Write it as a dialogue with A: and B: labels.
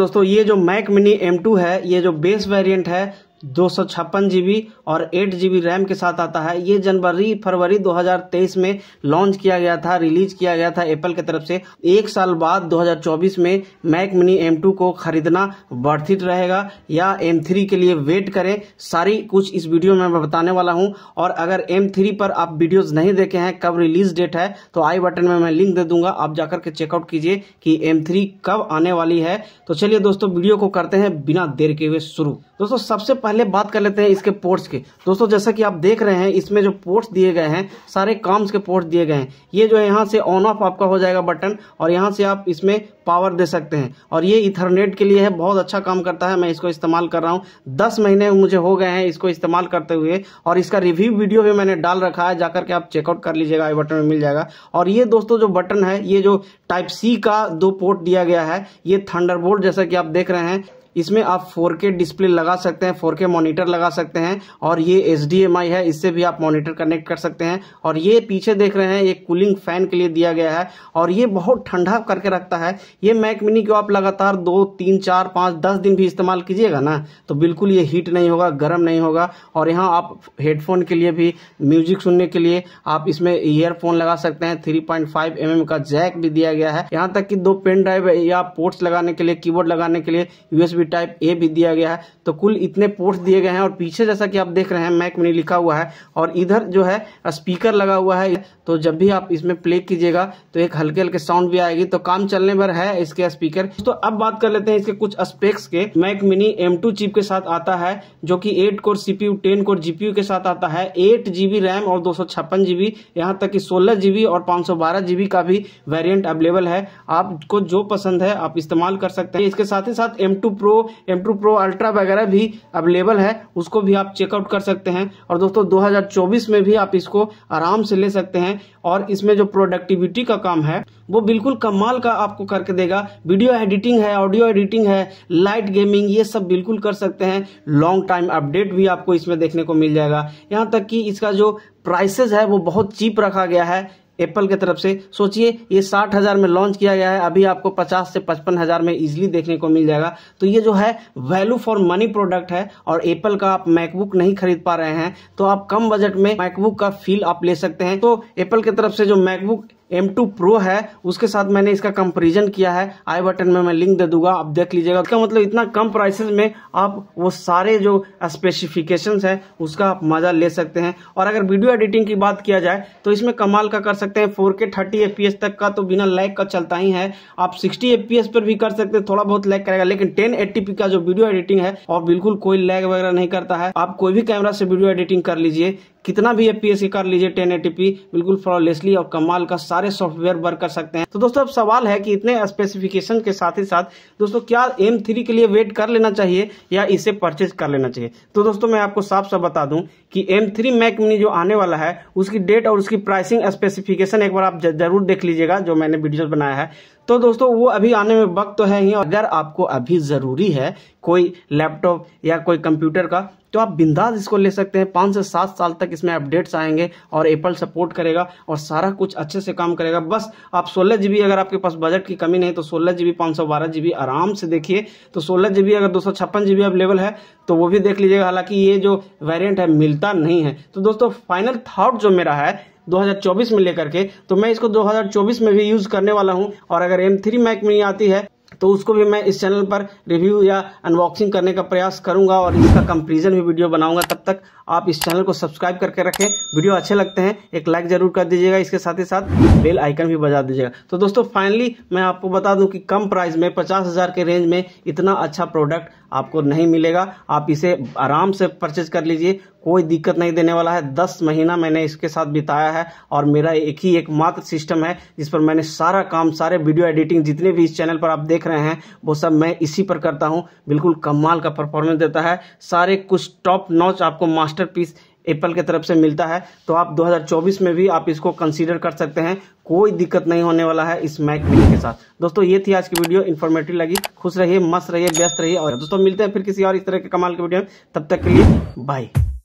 A: दोस्तों ये जो मैक मिनी M2 है ये जो बेस वेरिएंट है दो सौ छप्पन जीबी और एट जीबी रैम के साथ आता है ये जनवरी फरवरी 2023 में लॉन्च किया गया था रिलीज किया गया था एप्पल की तरफ से एक साल बाद 2024 में मैक मिनी M2 को खरीदना वर्थ इट रहेगा या M3 के लिए वेट करें सारी कुछ इस वीडियो में मैं बताने वाला हूं और अगर M3 पर आप वीडियोस नहीं देखे हैं कब रिलीज डेट है तो आई बटन में मैं लिंक दे दूंगा आप जाकर के चेकआउट कीजिए कि एम कब आने वाली है तो चलिए दोस्तों वीडियो को करते हैं बिना देर के हुए शुरू दोस्तों सबसे पहले बात कर लेते हैं इसके पोर्ट्स की दोस्तों जैसा कि आप देख रहे हैं इसमें जो पोर्ट्स दिए गए हैं सारे काम्स के पोर्ट्स दिए गए हैं ये जो है यहाँ से ऑन ऑफ आपका हो जाएगा बटन और यहाँ से आप इसमें पावर दे सकते हैं और ये इथरनेट के लिए है बहुत अच्छा काम करता है मैं इसको इस्तेमाल कर रहा हूँ दस महीने मुझे हो गए हैं इसको इस्तेमाल करते हुए और इसका रिव्यू वीडियो भी मैंने डाल रखा है जाकर के आप चेकआउट कर लीजिएगा आई बटन में मिल जाएगा और ये दोस्तों जो बटन है ये जो टाइप सी का दो पोर्ट दिया गया है ये थंडरबोल्ट जैसा कि आप देख रहे हैं इसमें आप 4K डिस्प्ले लगा सकते हैं 4K मॉनिटर लगा सकते हैं और ये एच है इससे भी आप मॉनिटर कनेक्ट कर सकते हैं और ये पीछे देख रहे हैं ये कूलिंग फैन के लिए दिया गया है और ये बहुत ठंडा करके रखता है ये मैक मिनी को आप लगातार दो तीन चार पाँच दस दिन भी इस्तेमाल कीजिएगा ना तो बिल्कुल ये हीट नहीं होगा गर्म नहीं होगा और यहाँ आप हेडफोन के लिए भी म्यूजिक सुनने के लिए आप इसमें ईयरफोन लगा सकते हैं थ्री पॉइंट mm का जैक भी दिया गया है यहाँ तक कि दो पेन ड्राइव या पोर्ट्स लगाने के लिए कीबोर्ड लगाने के लिए यूएसबी टाइप ए भी दिया गया है तो कुल इतने पोर्ट्स दिए गए हैं और पीछे जैसा कि आप देख रहे हैं मैक मिनी लिखा हुआ है और इधर जो है स्पीकर लगा हुआ है तो जब भी आप इसमें प्ले कीजिएगा तो एक हल्के हल्के साउंड भी आएगी तो काम चलने पर है इसके स्पीकर तो अब बात कर लेते हैं इसके कुछ स्पेक्स के मैक मिनी एम चिप के साथ आता है जो कि eight core CPU ten core GPU के साथ आता है एट जीबी रैम और दो सौ छप्पन जीबी यहाँ तक कि सोलह जीबी और पांच सौ बारह जीबी का भी वेरियंट अवेलेबल है आपको जो पसंद है आप इस्तेमाल कर सकते हैं इसके साथ ही साथ M two pro M two pro ultra वगैरह भी अवेलेबल है उसको भी आप चेकआउट कर सकते हैं और दोस्तों 2024 में भी आप इसको आराम से ले सकते हैं और इसमें जो प्रोडक्टिविटी का काम है वो बिल्कुल कमाल का आपको करके देगा वीडियो एडिटिंग है ऑडियो एडिटिंग है लाइट गेमिंग ये सब बिल्कुल कर सकते हैं लॉन्ग टाइम अपडेट भी आपको इसमें देखने को मिल जाएगा यहाँ तक कि इसका जो प्राइसेज है वो बहुत चीप रखा गया है एप्पल की तरफ से सोचिए ये साठ हज़ार में लॉन्च किया गया है अभी आपको पचास से पचपन हज़ार में इजीली देखने को मिल जाएगा तो ये जो है वैल्यू फॉर मनी प्रोडक्ट है और एप्पल का आप मैकबुक नहीं खरीद पा रहे हैं तो आप कम बजट में मैकबुक का फील आप ले सकते हैं तो एप्पल की तरफ से जो मैकबुक M2 Pro है उसके साथ मैंने इसका कंपेरिजन किया है आई बटन में मैं लिंक दे दूंगा आप देख लीजिएगा इसका मतलब इतना कम प्राइसेस में आप वो सारे जो स्पेसिफिकेशंस हैं उसका आप मज़ा ले सकते हैं और अगर वीडियो एडिटिंग की बात किया जाए तो इसमें कमाल का कर सकते हैं फोर के थर्टी तक का तो बिना लैग का चलता ही है आप सिक्सटी एफ पर भी कर सकते हैं थोड़ा बहुत लैग करेगा लेकिन टेन का जो वीडियो एडिटिंग है और बिल्कुल कोई लैग वगैरह नहीं करता है आप कोई भी कैमरा से वीडियो एडिटिंग कर लीजिए कितना भी एफ कर लीजिए टेन बिल्कुल फ्लॉलेसली और कमाल का सारे सॉफ्टवेयर वर्क कर सकते हैं तो दोस्तों अब सवाल है कि इतने स्पेसिफिकेशन के साथ ही साथ दोस्तों क्या एम थ्री के लिए वेट कर लेना चाहिए या इसे परचेज कर लेना चाहिए तो दोस्तों मैं आपको साफ साफ बता दूं कि एम थ्री मैक मिनी जो आने वाला है उसकी डेट और उसकी प्राइसिंग स्पेसिफिकेशन एक बार आप जरूर देख लीजिएगा जो मैंने वीडियो बनाया है तो दोस्तों वो अभी आने में वक्त तो है ही अगर आपको अभी ज़रूरी है कोई लैपटॉप या कोई कंप्यूटर का तो आप बिंदास इसको ले सकते हैं पाँच से सात साल तक इसमें अपडेट्स आएंगे और एप्पल सपोर्ट करेगा और सारा कुछ अच्छे से काम करेगा बस आप सोलह जी अगर आपके पास बजट की कमी नहीं तो सोलह जी बी पाँच सौ बारह जीबी आराम से देखिए तो सोलह जी अगर दो सौ छप्पन जीबी अवेलेबल है तो वो भी देख लीजिएगा हालांकि ये जो वेरियंट है मिलता नहीं है तो दोस्तों फाइनल थाट जो मेरा है 2024 में लेकर के तो मैं इसको 2024 में भी यूज़ करने वाला हूं और अगर M3 मैक मिनी आती है तो उसको भी मैं इस चैनल पर रिव्यू या अनबॉक्सिंग करने का प्रयास करूंगा और इसका कंपेरिजन भी वीडियो बनाऊंगा तब तक आप इस चैनल को सब्सक्राइब करके रखें वीडियो अच्छे लगते हैं एक लाइक जरूर कर दीजिएगा इसके साथ ही साथ बेल आइकन भी बजा दीजिएगा तो दोस्तों फाइनली मैं आपको बता दूं कि कम प्राइस में पचास हज़ार के रेंज में इतना अच्छा प्रोडक्ट आपको नहीं मिलेगा आप इसे आराम से परचेज कर लीजिए कोई दिक्कत नहीं देने वाला है दस महीना मैंने इसके साथ बिताया है और मेरा एक ही एकमात्र सिस्टम है जिस पर मैंने सारा काम सारे वीडियो एडिटिंग जितने भी इस चैनल पर आप देख देख रहे हैं वो सब मैं इसी पर करता हूँ बिल्कुल कमाल का परफॉर्मेंस देता है सारे कुछ टॉप नॉच आपको मास्टर एप्पल के तरफ से मिलता है तो आप 2024 में भी आप इसको कंसीडर कर सकते हैं कोई दिक्कत नहीं होने वाला है इस मैक मिनी के साथ दोस्तों ये थी आज की वीडियो इन्फॉर्मेटिव लगी खुश रहिए मस्त रहिए व्यस्त रहिए और दोस्तों मिलते हैं फिर किसी और इस तरह के कमाल के वीडियो में तब तक के लिए बाय